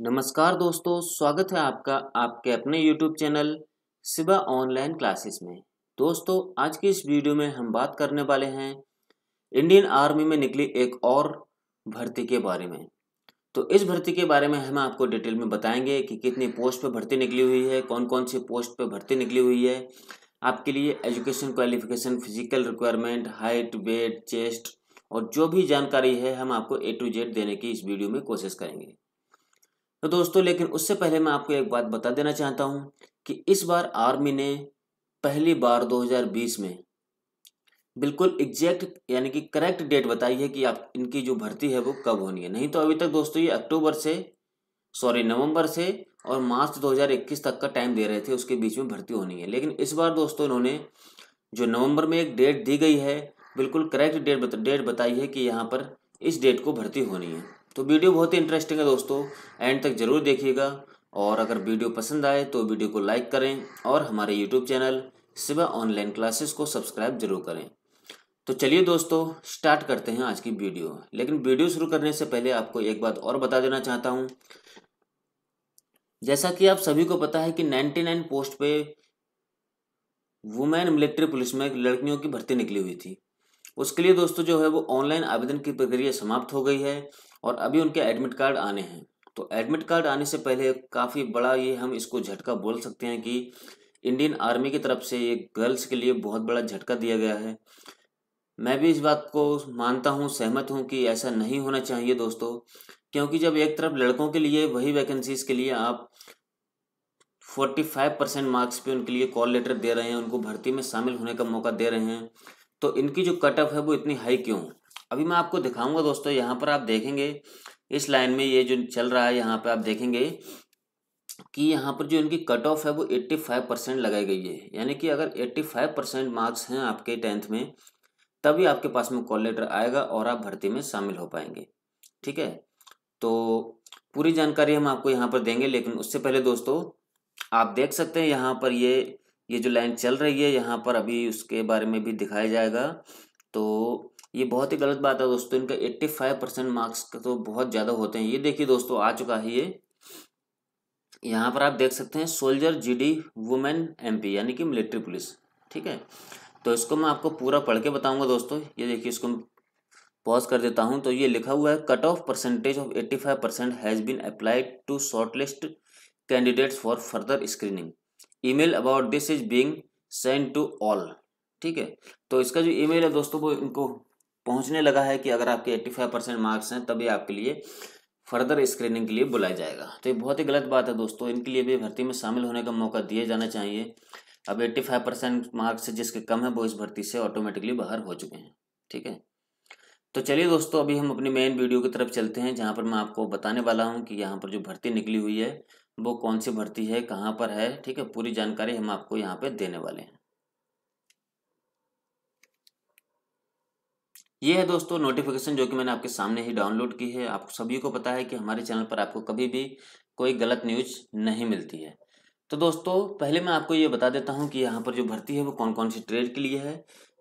नमस्कार दोस्तों स्वागत है आपका आपके अपने YouTube channel Siba online classes में दोस्तों आज की इस वीडियो में हम बात करने वाले हैं इंडियन आर्मी में निकली एक और भर्ती के बारे में तो इस भर्ती के बारे में हम आपको डिटेल में बताएंगे कि कितनी पोस्ट पर भर्ती निकली हुई है कौन कौन सी पोस्ट पर भर्ती निकली हुई है आपके लिए education qualification physical requirement height weight chest और जो भी जानकारी है हम आपको ए टू जेड देने की इस वीडियो में कोशिश करेंगे तो दोस्तों लेकिन उससे पहले मैं आपको एक बात बता देना चाहता हूँ कि इस बार आर्मी ने पहली बार 2020 में बिल्कुल एग्जैक्ट यानी कि करेक्ट डेट बताई है कि आप इनकी जो भर्ती है वो कब होनी है नहीं तो अभी तक दोस्तों ये अक्टूबर से सॉरी नवंबर से और मार्च 2021 तक का टाइम दे रहे थे उसके बीच में भर्ती होनी है लेकिन इस बार दोस्तों इन्होंने जो नवंबर में एक डेट दी गई है बिल्कुल करेक्ट डेट डेट बताई है कि यहाँ पर इस डेट को भर्ती होनी है तो वीडियो बहुत ही इंटरेस्टिंग है दोस्तों एंड तक ज़रूर देखिएगा और अगर वीडियो पसंद आए तो वीडियो को लाइक करें और हमारे YouTube channel Siva online classes को सब्सक्राइब जरूर करें तो चलिए दोस्तों स्टार्ट करते हैं आज की वीडियो लेकिन वीडियो शुरू करने से पहले आपको एक बात और बता देना चाहता हूँ जैसा कि आप सभी को पता है कि 99 पोस्ट पे वुमेन मिलिट्री पुलिस में लड़कियों की भर्ती निकली हुई थी उसके लिए दोस्तों जो है वो ऑनलाइन आवेदन की प्रक्रिया समाप्त हो गई है और अभी उनके एडमिट कार्ड आने हैं तो एडमिट कार्ड आने से पहले काफ़ी बड़ा ये हम इसको झटका बोल सकते हैं कि इंडियन आर्मी की तरफ से ये गर्ल्स के लिए बहुत बड़ा झटका दिया गया है मैं भी इस बात को मानता हूँ सहमत हूँ कि ऐसा नहीं होना चाहिए दोस्तों क्योंकि जब एक तरफ लड़कों के लिए वही वैकेंसीज के लिए आप 45 परसेंट मार्क्स पे उनके लिए कॉल लेटर दे रहे हैं उनको भर्ती में शामिल होने का मौका दे रहे हैं तो इनकी जो कट ऑफ है वो इतनी हाई क्यों अभी मैं आपको दिखाऊंगा दोस्तों यहाँ पर आप देखेंगे इस लाइन में ये जो चल रहा है यहाँ पर आप देखेंगे कि यहाँ पर जो इनकी कट ऑफ है वो 85 परसेंट लगाई गई है यानी कि अगर 85 परसेंट मार्क्स हैं आपके टेंथ में तभी आपके पास में कॉल लेटर आएगा और आप भर्ती में शामिल हो पाएंगे ठीक है तो पूरी जानकारी हम आपको यहाँ पर देंगे लेकिन उससे पहले दोस्तों आप देख सकते हैं यहाँ पर ये ये जो लाइन चल रही है यहाँ पर अभी उसके बारे में भी दिखाया जाएगा तो ये बहुत ही गलत बात है दोस्तों इनका एट्टी फाइव परसेंट मार्क्स तो बहुत ज़्यादा होते हैं ये देखिए दोस्तों आ चुका है ये यहाँ पर आप देख सकते हैं सोल्जर जीडी वुमेन एमपी यानी कि मिलिट्री पुलिस ठीक है तो इसको मैं आपको पूरा पढ़ के बताऊंगा दोस्तों ये देखिए इसको पॉज कर देता हूँ तो ये लिखा हुआ है cut off percentage of eighty five percent has been applied to shortlist candidates for further screening email about this is being send to all ठीक है तो इसका जो ईमेल है दोस्तों वो इनको पहुंचने लगा है कि अगर आपके 85 परसेंट मार्क्स हैं तभी आपके लिए फर्दर स्क्रीनिंग के लिए बुलाया जाएगा तो ये बहुत ही गलत बात है दोस्तों इनके लिए भी भर्ती में शामिल होने का मौका दिया जाना चाहिए अब 85 परसेंट मार्क्स जिसके कम है वो इस भर्ती से ऑटोमेटिकली बाहर हो चुके हैं ठीक है तो चलिए दोस्तों अभी हम अपनी मेन वीडियो की तरफ चलते हैं जहाँ पर मैं आपको बताने वाला हूँ कि यहाँ पर जो भर्ती निकली हुई है वो कौन सी भर्ती है कहाँ पर है ठीक है पूरी जानकारी हम आपको यहाँ पर देने वाले हैं ये है दोस्तों नोटिफिकेशन जो कि मैंने आपके सामने ही डाउनलोड की है आप सभी को पता है कि हमारे चैनल पर आपको कभी भी कोई गलत न्यूज नहीं मिलती है तो दोस्तों पहले मैं आपको ये बता देता हूँ कि यहाँ पर जो भर्ती है वो कौन कौन सी ट्रेड के लिए है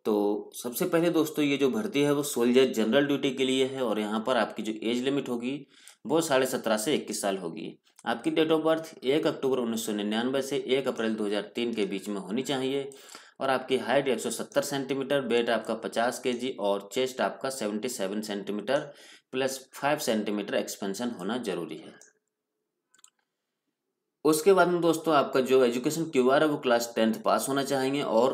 तो सबसे पहले दोस्तों ये जो भर्ती है वो सोल्जर जनरल ड्यूटी के लिए है और यहाँ पर आपकी जो एज लिमिट होगी वो साढ़े सत्रह से इक्कीस साल होगी आपकी डेट ऑफ बर्थ एक अक्टूबर उन्नीस से एक अप्रैल तीन के बीच में होनी चाहिए और आपकी हाइट 170 सेंटीमीटर वेट आपका 50 के और चेस्ट आपका 77 सेंटीमीटर प्लस 5 सेंटीमीटर एक्सपेंशन होना जरूरी है उसके बाद में दोस्तों आपका जो एजुकेशन क्यू है वो क्लास टेंथ पास होना चाहेंगे और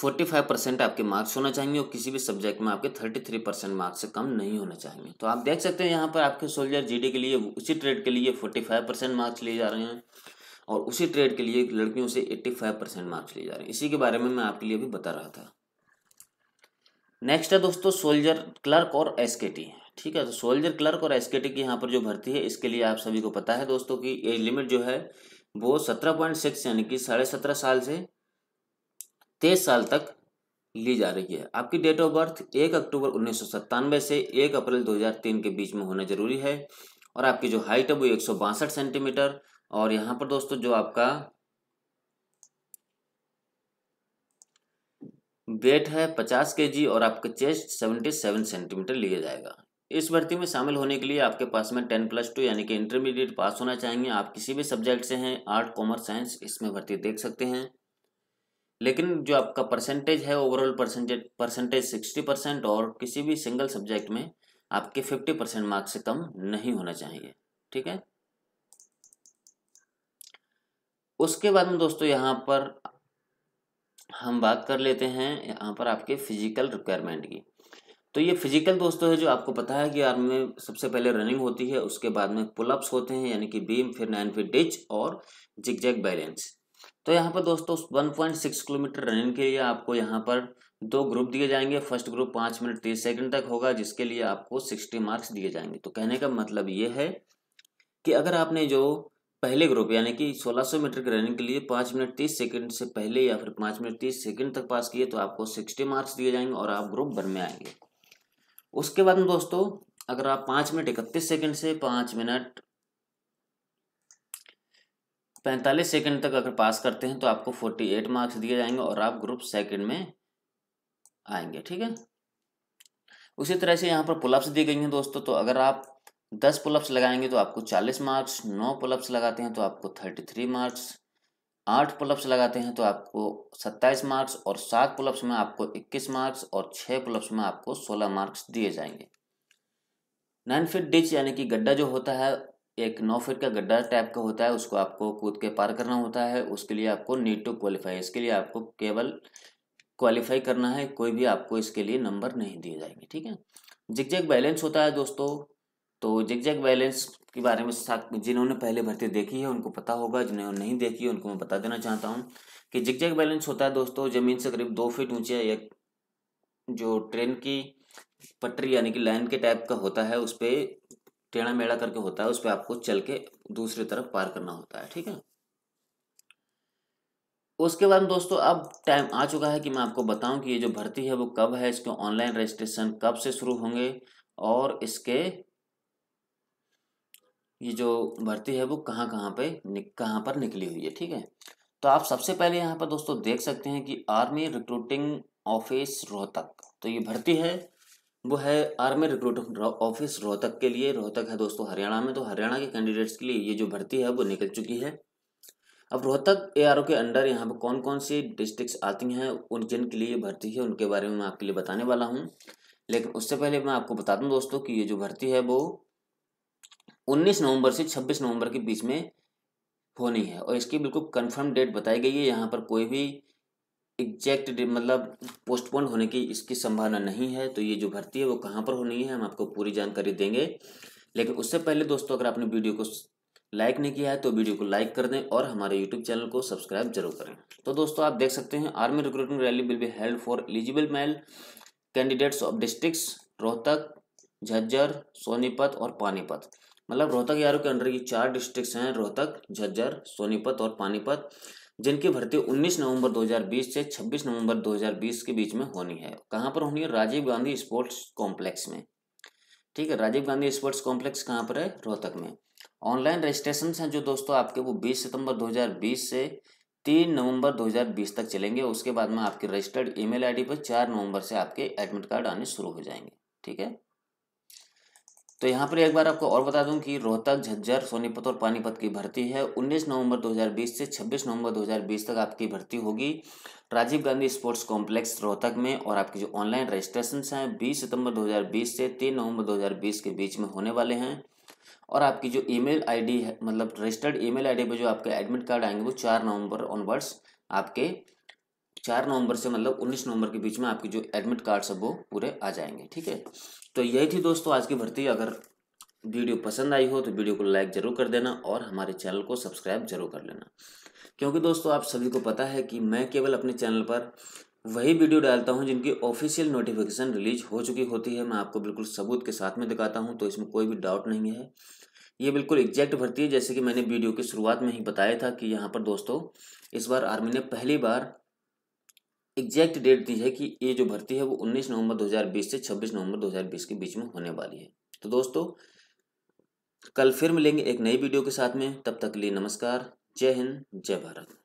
फोर्टी फाइव परसेंट आपके मार्क्स होना चाहिए और किसी भी सब्जेक्ट में आपके थर्टी थ्री परसेंट मार्क्स से कम नहीं होना चाहिए तो आप देख सकते हैं यहाँ पर आपके सोल्जर जीडी के लिए उसी ट्रेड के लिए फोर्टी फाइव परसेंट मार्क्स लिए जा रहे हैं और उसी ट्रेड के लिए लड़कियों से 85 परसेंट मार्क्स लिए जा रहे हैं इसी के बारे में मैं आपके लिए भी बता रहा था नेक्स्ट है दोस्तों सोल्जर क्लर्क और एस ठीक है तो सोल्जर क्लर्क और एस की यहाँ पर जो भर्ती है इसके लिए आप सभी को पता है दोस्तों की एज लिमिट जो है वो सत्रह पॉइंट सिक्स यानी कि साढ़े सत्रह साल से तेईस साल तक ली जा रही है आपकी डेट ऑफ बर्थ एक अक्टूबर उन्नीस से एक अप्रैल 2003 के बीच में होना जरूरी है और आपकी जो हाइट है वो एक सेंटीमीटर और यहां पर दोस्तों जो आपका वेट है 50 जी और आपके चेस्ट 77 सेंटीमीटर लिया जाएगा इस भर्ती में शामिल होने के लिए आपके पास में टेन प्लस टू यानी कि इंटरमीडिएट पास होना चाहिए आप किसी भी सब्जेक्ट से हैं आर्ट कॉमर्स साइंस इसमें भर्ती देख सकते हैं लेकिन जो आपका परसेंटेज है overall percentage percentage sixty percent और किसी भी सिंगल सब्जेक्ट में आपके फिफ्टी परसेंट मार्क्स से कम नहीं होना चाहिए ठीक है उसके बाद में दोस्तों यहाँ पर हम बात कर लेते हैं यहाँ पर आपके फिजिकल रिक्वायरमेंट की तो ये फिजिकल दोस्तों है जो आपको पता है कि आर्मी में सबसे पहले रनिंग होती है उसके बाद में पुलअप्स होते हैं यानी कि बीम फिर नाइन फीट डिच और जिग जैग बैलेंस तो यहाँ पर दोस्तों 1.6 किलोमीटर रनिंग के लिए आपको यहाँ पर दो ग्रुप दिए जाएंगे फर्स्ट ग्रुप पाँच मिनट तीस सेकंड तक होगा जिसके लिए आपको 60 मार्क्स दिए जाएंगे तो कहने का मतलब ये है कि अगर आपने जो पहले ग्रुप यानी कि 1600 मीटर की रनिंग के लिए पाँच मिनट तीस सेकंड से पहले या फिर पाँच मिनट तीस सेकंड तक पास किए तो आपको 60 मार्क्स दिए जाएंगे और आप ग्रुप वन में आएंगे उसके बाद में दोस्तों अगर आप पाँच मिनट इकतीस सेकंड से पाँच मिनट पैंतालीस सेकंड तक अगर पास करते हैं तो आपको 48 मार्क्स दिए जाएंगे और आप ग्रुप सेकेंड में आएंगे ठीक है उसी तरह से यहाँ पर पुलअप्स दी गई हैं दोस्तों तो अगर आप दस पुलअप्स लगाएंगे तो आपको चालीस मार्क्स नौ पुलअप्स लगाते हैं तो आपको थर्टी थ्री मार्क्स आठ पुलअप्स लगाते हैं तो आपको सत्ताईस मार्क्स और सात पुलअप्स में आपको इक्कीस मार्क्स और छः पुलअप्स में आपको सोलह मार्क्स दिए जाएंगे नाइन फिट डिच यानी कि गड्ढा जो होता है एक नौ फिट का गड्ढा टाइप का होता है उसको आपको कूद के पार करना होता है उसके लिए आपको नीट टू क्वालिफाई इसके लिए आपको केवल क्वालिफाई करना है कोई भी आपको इसके लिए नंबर नहीं दिए जाएंगे ठीक है जिक जैग बैलेंस होता है दोस्तों तो जिगजैग बैलेंस के बारे में जिन्होंने पहले भर्ती देखी है उनको पता होगा जिन्होंने नहीं देखी है उनको मैं बता देना चाहता हूँ कि जिगजैग बैलेंस होता है दोस्तों ज़मीन से करीब दो फीट ऊंचे या जो ट्रेन की पटरी यानी कि लाइन के टाइप का होता है उस पर टेढ़ा मेढ़ा करके होता है उस पर आपको चल के दूसरी तरफ पार करना होता है ठीक है उसके बाद दोस्तों अब टाइम आ चुका है कि मैं आपको बताऊं कि ये जो भर्ती है वो कब है इसके ऑनलाइन रजिस्ट्रेशन कब से शुरू होंगे और इसके ये जो भर्ती है वो कहाँ कहाँ पे कहाँ पर निकली हुई है ठीक है तो आप सबसे पहले यहाँ पर दोस्तों देख सकते हैं कि आर्मी रिक्रूटिंग ऑफिस रोहतक तो ये भर्ती है वो है आर्मी रिक्रूटिंग ऑफिस रोहतक के लिए रोहतक है दोस्तों हरियाणा में तो हरियाणा के कैंडिडेट्स के लिए ये जो भर्ती है वो निकल चुकी है अब रोहतक ए के अंडर यहाँ पर कौन कौन सी डिस्ट्रिक्स आती हैं उन जिनके लिए भर्ती है उनके बारे में मैं आपके लिए बताने वाला हूँ लेकिन उससे पहले मैं आपको बता दूँ दोस्तों कि ये जो भर्ती है वो 19 नवंबर से 26 नवंबर के बीच में होनी है और इसकी बिल्कुल कंफर्म डेट बताई गई है यहाँ पर कोई भी एग्जैक्ट मतलब पोस्टपोन होने की इसकी संभावना नहीं है तो ये जो भर्ती है वो कहाँ पर होनी है हम आपको पूरी जानकारी देंगे लेकिन उससे पहले दोस्तों अगर आपने वीडियो को लाइक नहीं किया है तो वीडियो को लाइक कर दें और हमारे यूट्यूब चैनल को सब्सक्राइब जरूर करें तो दोस्तों आप देख सकते हैं army recruitment rally will be held for eligible male candidates of district Rohtak Jhajjar Sonipat और पानीपत मतलब रोहतक यारो के अंडर की चार डिस्ट्रिक्ट हैं रोहतक झज्जर सोनीपत और पानीपत जिनकी भर्ती 19 नवंबर 2020 से 26 नवंबर 2020 के बीच में होनी है कहां पर होनी है राजीव गांधी स्पोर्ट्स कॉम्प्लेक्स में ठीक है राजीव गांधी स्पोर्ट्स कॉम्प्लेक्स कहां पर है रोहतक में ऑनलाइन रजिस्ट्रेशन हैं जो दोस्तों आपके वो 20 सितंबर 2020 से 3 नवंबर 2020 तक चलेंगे उसके बाद में आपके रजिस्टर्ड ईमेल आईडी पर 4 नवंबर से आपके एडमिट कार्ड आने शुरू हो जाएंगे ठीक है तो यहाँ पर एक बार आपको और बता दूं कि रोहतक झज्जर सोनीपत और पानीपत की भर्ती है 19 नवंबर 2020 से 26 नवंबर 2020 तक आपकी भर्ती होगी राजीव गांधी स्पोर्ट्स कॉम्प्लेक्स रोहतक में और आपके जो ऑनलाइन रजिस्ट्रेशन हैं 20 सितंबर 2020 से 3 नवंबर 2020 के बीच में होने वाले हैं और आपकी जो ईमेल आईडी है मतलब रजिस्टर्ड ईमेल आईडी पे जो आपके एडमिट कार्ड आएंगे वो चार नवंबर ऑनवर्ड्स आपके चार नवंबर से मतलब उन्नीस नवंबर के बीच में आपके जो एडमिट कार्ड्स है वो पूरे आ जाएंगे ठीक है तो यही थी दोस्तों आज की भर्ती अगर वीडियो पसंद आई हो तो वीडियो को लाइक जरूर कर देना और हमारे चैनल को सब्सक्राइब जरूर कर लेना क्योंकि दोस्तों आप सभी को पता है कि मैं केवल अपने चैनल पर वही वीडियो डालता हूं जिनकी ऑफिशियल नोटिफिकेशन रिलीज हो चुकी होती है मैं आपको बिल्कुल सबूत के साथ में दिखाता हूं तो इसमें कोई भी डाउट नहीं है ये बिल्कुल एग्जैक्ट भर्ती है जैसे कि मैंने वीडियो की शुरुआत में ही बताया था कि यहाँ पर दोस्तों इस बार आर्मी ने पहली बार एग्जैक्ट डेट दी है कि ये जो भर्ती है वो 19 नवंबर 2020 से 26 नवंबर 2020 के बीच में होने वाली है तो दोस्तों कल फिर मिलेंगे एक नई वीडियो के साथ में तब तक के लिए नमस्कार जय हिंद जय भारत